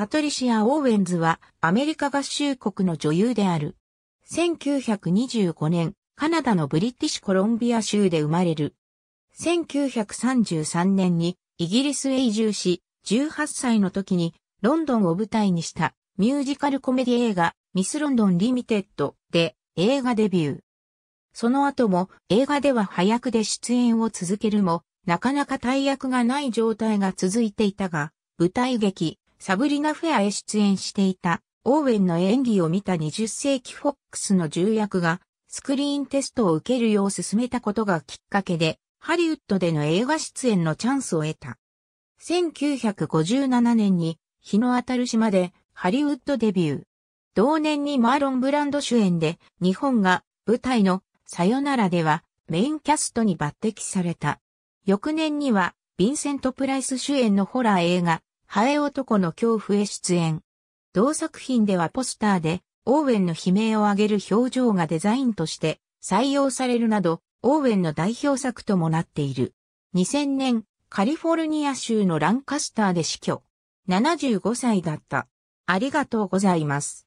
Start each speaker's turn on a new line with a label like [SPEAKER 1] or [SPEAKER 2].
[SPEAKER 1] パトリシ
[SPEAKER 2] ア・オーウェンズはアメリカ合衆国の女優である。1925年、カナダのブリティッシュコロンビア州で生まれる。1933年にイギリスへ移住し、18歳の時にロンドンを舞台にしたミュージカルコメディ映画ミスロンドンリミテッドで映画デビュー。その後も映画では早役で出演を続けるも、なかなか大役がない状態が続いていたが、舞台劇サブリナフェアへ出演していた、オーウェンの演技を見た20世紀フォックスの重役が、スクリーンテストを受けるよう進めたことがきっかけで、ハリウッドでの映画出演のチャンスを得た。1957年に、日の当たる島で、ハリウッドデビュー。同年にマーロン・ブランド主演で、日本が舞台のさよならではメインキャストに抜擢された。翌年には、ヴィンセント・プライス主演のホラー映画、ハエ男の恐怖へ出演。同作品ではポスターで、オーウェンの悲鳴を上げる表情がデザインとして採用されるなど、オーウェンの代表作ともなっている。2000年、カリフォルニア州のランカスターで死去。75歳だった。
[SPEAKER 1] ありがとうございます。